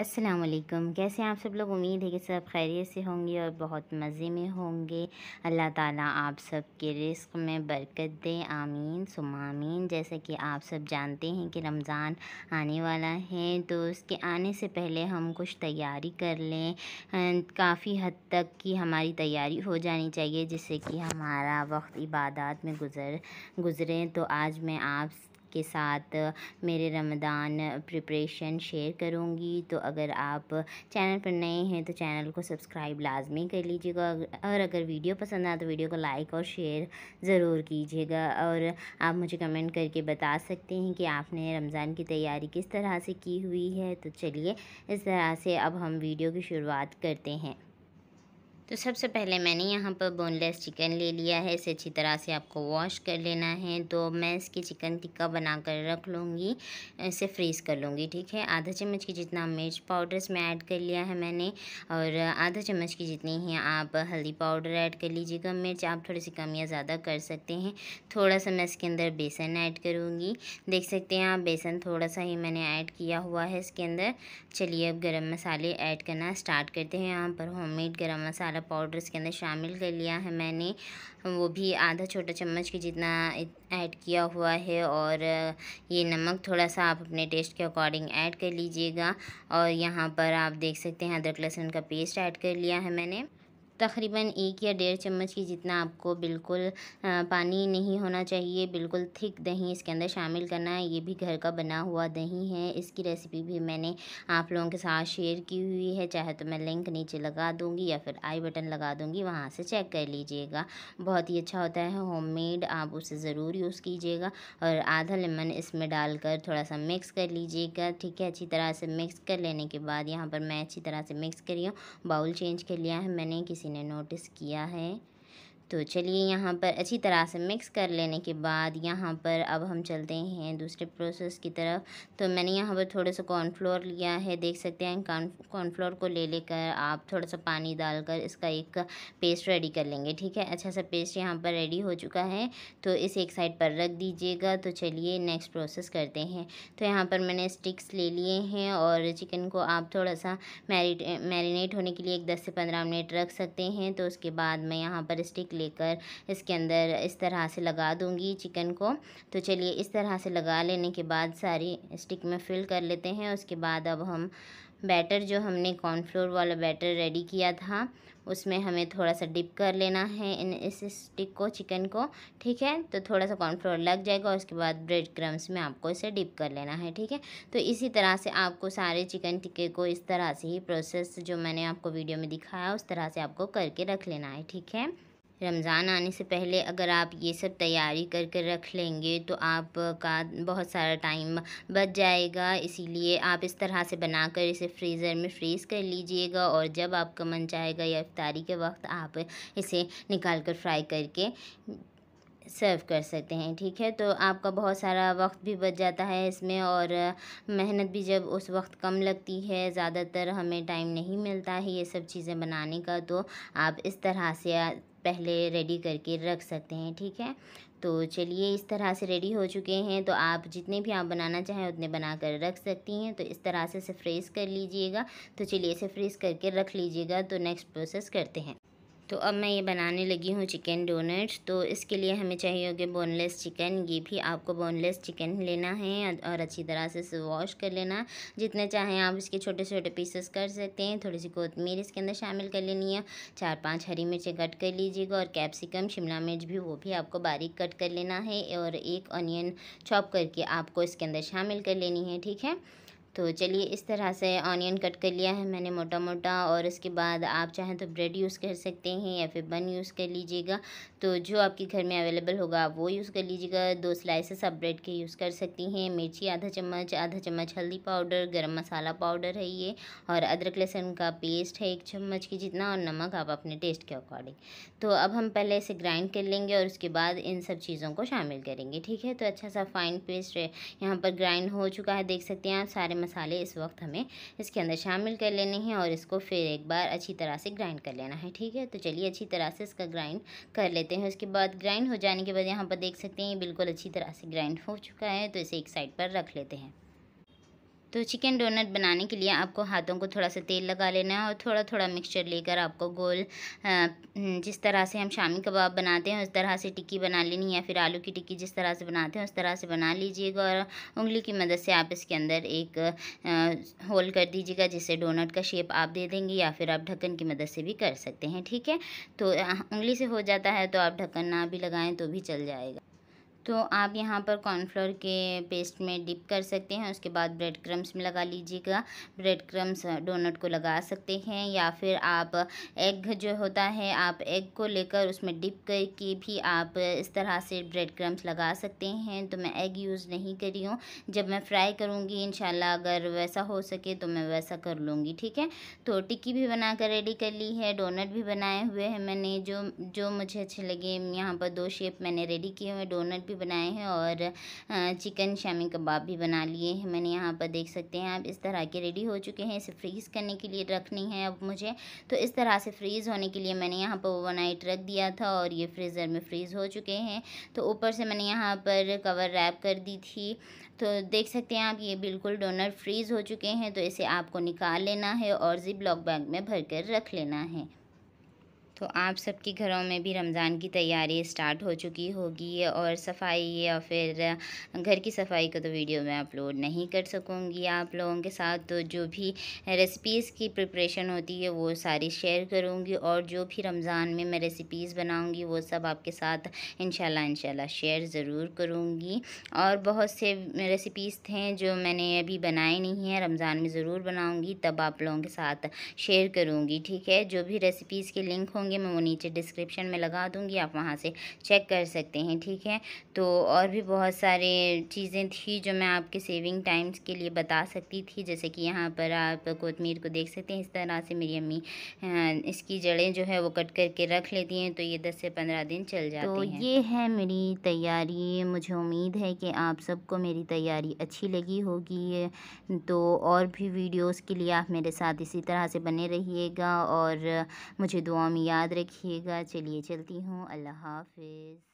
असलकम कैसे आप सब लोग उम्मीद है कि सब खैरियत से होंगे और बहुत मज़े में होंगे अल्लाह ताला आप सब के रिस्क में बरकत दे आमीन सुमामीन जैसे कि आप सब जानते हैं कि रमज़ान आने वाला है तो उसके आने से पहले हम कुछ तैयारी कर लें काफ़ी हद तक की हमारी तैयारी हो जानी चाहिए जिससे कि हमारा वक्त इबादत में गुजर गुजरें तो आज मैं आप आपके साथ मेरे रमदान प्रिपरेशन शेयर करूँगी तो अगर आप चैनल पर नए हैं तो चैनल को सब्सक्राइब लाजमी कर लीजिएगा और अगर वीडियो पसंद आए तो वीडियो को लाइक और शेयर ज़रूर कीजिएगा और आप मुझे कमेंट करके बता सकते हैं कि आपने रमज़ान की तैयारी किस तरह से की हुई है तो चलिए इस तरह से अब हम वीडियो की शुरुआत करते हैं तो सबसे पहले मैंने यहाँ पर बोनलेस चिकन ले लिया है इसे अच्छी तरह से आपको वॉश कर लेना है तो मैं इसकी चिकन टिक्का बना कर रख लूँगी इसे फ्रीज़ कर लूँगी ठीक है आधा चम्मच की जितना मिर्च पाउडर इसमें ऐड कर लिया है मैंने और आधा चम्मच की जितनी ही आप हल्दी पाउडर ऐड कर लीजिएगा मिर्च आप थोड़ी सी कम या ज़्यादा कर सकते हैं थोड़ा सा मैं इसके अंदर बेसन ऐड करूँगी देख सकते हैं आप बेसन थोड़ा सा ही मैंने ऐड किया हुआ है इसके अंदर चलिए अब गर्म मसाले ऐड करना स्टार्ट करते हैं यहाँ पर home made masala masala powder इसके अंदर शामिल कर लिया है मैंने वो भी आधा छोटा चम्मच के जितना ऐड किया हुआ है और ये नमक थोड़ा सा आप अपने टेस्ट के अकॉर्डिंग ऐड कर लीजिएगा और यहाँ पर आप देख सकते हैं अदरक लहसुन का पेस्ट ऐड कर लिया है मैंने तकरीबन एक या डेढ़ चम्मच की जितना आपको बिल्कुल पानी नहीं होना चाहिए बिल्कुल थिक दही इसके अंदर शामिल करना है ये भी घर का बना हुआ दही है इसकी रेसिपी भी मैंने आप लोगों के साथ शेयर की हुई है चाहे तो मैं लिंक नीचे लगा दूँगी या फिर आई बटन लगा दूँगी वहाँ से चेक कर लीजिएगा बहुत ही अच्छा होता है होम आप उसे ज़रूर यूज़ कीजिएगा और आधा लेमन इसमें डालकर थोड़ा सा मिक्स कर लीजिएगा ठीक है अच्छी तरह से मिक्स कर लेने के बाद यहाँ पर मैं अच्छी तरह से मिक्स करी हूँ बाउल चेंज कर लिया है मैंने किसी किसी ने नोटिस किया है तो चलिए यहाँ पर अच्छी तरह से मिक्स कर लेने के बाद यहाँ पर अब हम चलते हैं दूसरे प्रोसेस की तरफ तो मैंने यहाँ पर थोड़ा सा कॉर्नफ्लोर लिया है देख सकते हैं कॉर्नफ्लोर को ले लेकर आप थोड़ा सा पानी डालकर इसका एक पेस्ट रेडी कर लेंगे ठीक है अच्छा सा पेस्ट यहाँ पर रेडी हो चुका है तो इसे एक साइड पर रख दीजिएगा तो चलिए नेक्स्ट प्रोसेस करते हैं तो यहाँ पर मैंने स्टिक्स ले लिए हैं और चिकन को आप थोड़ा सा मैरिनेट होने के लिए एक दस से पंद्रह मिनट रख सकते हैं तो उसके बाद मैं यहाँ पर स्टिक ले लेकर इसके अंदर इस तरह से लगा दूँगी चिकन को तो चलिए इस तरह से लगा लेने के बाद सारी स्टिक में फिल कर लेते हैं उसके बाद अब हम बैटर जो हमने कॉर्नफ्लोर वाला बैटर रेडी किया था उसमें हमें थोड़ा सा डिप कर लेना है इन इस स्टिक को चिकन को ठीक है तो थोड़ा सा कॉर्नफ्लोर लग जाएगा और उसके बाद ब्रेड क्रम्स में आपको इसे डिप कर लेना है ठीक है तो इसी तरह से आपको सारे चिकन टिक्के को इस तरह से ही प्रोसेस जो मैंने आपको वीडियो में दिखाया उस तरह से आपको करके रख लेना है ठीक है रमज़ान आने से पहले अगर आप ये सब तैयारी करके रख लेंगे तो आपका बहुत सारा टाइम बच जाएगा इसीलिए आप इस तरह से बनाकर इसे फ्रीज़र में फ्रीज़ कर लीजिएगा और जब आपका मन चाहेगा या इफ्तारी के वक्त आप इसे निकाल कर फ्राई करके सर्व कर सकते हैं ठीक है तो आपका बहुत सारा वक्त भी बच जाता है इसमें और मेहनत भी जब उस वक्त कम लगती है ज़्यादातर हमें टाइम नहीं मिलता है ये सब चीज़ें बनाने का तो आप इस तरह से पहले रेडी करके रख सकते हैं ठीक है तो चलिए इस तरह से रेडी हो चुके हैं तो आप जितने भी आप बनाना चाहें उतने बना कर रख सकती हैं तो इस तरह से इसे फ्रेश कर लीजिएगा तो चलिए इसे फ्रेश करके रख लीजिएगा तो नेक्स्ट प्रोसेस करते हैं तो अब मैं ये बनाने लगी हूँ चिकन डोनट्स तो इसके लिए हमें चाहिए होगी बोनलेस चिकन ये भी आपको बोनलेस चिकन लेना है और अच्छी तरह से इसे वॉश कर लेना जितने चाहें आप इसके छोटे छोटे पीसेस कर सकते हैं थोड़ी सी कोतमीर इसके अंदर शामिल कर लेनी है चार पाँच हरी मिर्चें कट कर लीजिएगा और कैप्सिकम शिमला मिर्च भी वो भी आपको बारीक कट कर लेना है और एक ऑनियन चॉप करके आपको इसके अंदर शामिल कर लेनी है ठीक है तो चलिए इस तरह से ऑनियन कट कर लिया है मैंने मोटा मोटा और इसके बाद आप चाहें तो ब्रेड यूज़ कर सकते हैं या फिर बन यूज़ कर लीजिएगा तो जो आपके घर में अवेलेबल होगा आप वो यूज़ कर लीजिएगा दो स्लाइसेस आप ब्रेड के यूज़ कर सकती हैं मिर्ची आधा चम्मच आधा चम्मच हल्दी पाउडर गर्म मसाला पाउडर है ये और अदरक लहसुन का पेस्ट है एक चम्मच की जितना और नमक आप अपने टेस्ट के अकॉर्डिंग तो अब हम पहले इसे ग्राइंड कर लेंगे और उसके बाद इन सब चीज़ों को शामिल करेंगे ठीक है तो अच्छा सा फाइन पेस्ट यहाँ पर ग्राइंड हो चुका है देख सकते हैं आप सारे मसाले इस वक्त हमें इसके अंदर शामिल कर लेने हैं और इसको फिर एक बार अच्छी तरह से ग्राइंड कर लेना है ठीक है तो चलिए अच्छी तरह से इसका ग्राइंड कर लेते हैं उसके बाद ग्राइंड हो जाने के बाद यहाँ पर देख सकते हैं बिल्कुल अच्छी तरह से ग्राइंड हो चुका है तो इसे एक साइड पर रख लेते हैं तो चिकन डोनट बनाने के लिए आपको हाथों को थोड़ा सा तेल लगा लेना है और थोड़ा थोड़ा मिक्सचर लेकर आपको गोल हम्म, जिस तरह से हम शामी कबाब बनाते हैं उस तरह से टिक्की बना लेनी या फिर आलू की टिक्की जिस तरह से बनाते हैं उस तरह से बना लीजिएगा और उंगली की मदद से आप इसके अंदर एक होल कर दीजिएगा जिससे डोनट का शेप आप दे देंगे या फिर आप ढक्कन की मदद से भी कर सकते हैं ठीक है तो उंगली से हो जाता है तो आप ढक्कन ना भी लगाएँ तो भी चल जाएगा तो आप यहाँ पर कॉर्नफ्लोर के पेस्ट में डिप कर सकते हैं उसके बाद ब्रेड क्रम्स में लगा लीजिएगा ब्रेड क्रम्स डोनट को लगा सकते हैं या फिर आप एग जो होता है आप एग को लेकर उसमें डिप करके भी आप इस तरह से ब्रेड क्रम्स लगा सकते हैं तो मैं एग यूज़ नहीं करी हूँ जब मैं फ्राई करूँगी इन अगर वैसा हो सके तो मैं वैसा कर लूँगी ठीक है तो टिक्की भी बना कर रेडी कर ली है डोनट भी बनाए हुए हैं मैंने जो जो मुझे अच्छे लगे यहाँ पर दो शेप मैंने रेडी किए हुए डोनट भी भी बनाए हैं और चिकन शामी कबाब भी बना लिए हैं मैंने यहाँ पर देख सकते हैं आप इस तरह के रेडी हो चुके हैं इसे फ्रीज़ करने के लिए रखनी है अब मुझे तो इस तरह से फ्रीज़ होने के लिए मैंने यहाँ पर ओवर नाइट रख दिया था और ये फ्रीज़र में फ्रीज़ हो चुके हैं तो ऊपर से मैंने यहाँ पर कवर रैप कर दी थी तो देख सकते हैं आप ये बिल्कुल डोनर फ्रीज़ हो चुके हैं तो इसे आपको निकाल लेना है और ज़िप लॉक बैग में भर कर रख लेना है तो आप सबके घरों में भी रमज़ान की तैयारी स्टार्ट हो चुकी होगी और सफाई या फिर घर की सफाई को तो वीडियो मैं अपलोड नहीं कर सकूँगी आप लोगों के साथ तो जो भी रेसिपीज़ की प्रिपरेशन होती है वो सारी शेयर करूँगी और जो भी रमज़ान में मैं रेसिपीज़ बनाऊँगी वो सब आपके साथ इन इंशाल्लाह शेयर ज़रूर करूँगी और बहुत से रेसिपीज़ थे जो मैंने अभी बनाए नहीं हैं रमज़ान में ज़रूर बनाऊँगी तब आप लोगों के साथ शेयर करूँगी ठीक है जो भी रेसिपीज़ के लिंक होंगे होंगे मैं वो नीचे डिस्क्रिप्शन में लगा दूँगी आप वहाँ से चेक कर सकते हैं ठीक है तो और भी बहुत सारे चीज़ें थी जो मैं आपके सेविंग टाइम्स के लिए बता सकती थी जैसे कि यहाँ पर आप कोतमीर को देख सकते हैं इस तरह से मेरी अम्मी इसकी जड़ें जो है वो कट करके रख लेती हैं तो ये दस से पंद्रह दिन चल जाते तो हैं ये है मेरी तैयारी मुझे उम्मीद है कि आप सबको मेरी तैयारी अच्छी लगी होगी तो और भी वीडियोस के लिए आप मेरे साथ इसी तरह से बने रहिएगा और मुझे दुआ में याद रखिएगा चलिए चलती हूँ अल्लाह हाफिज़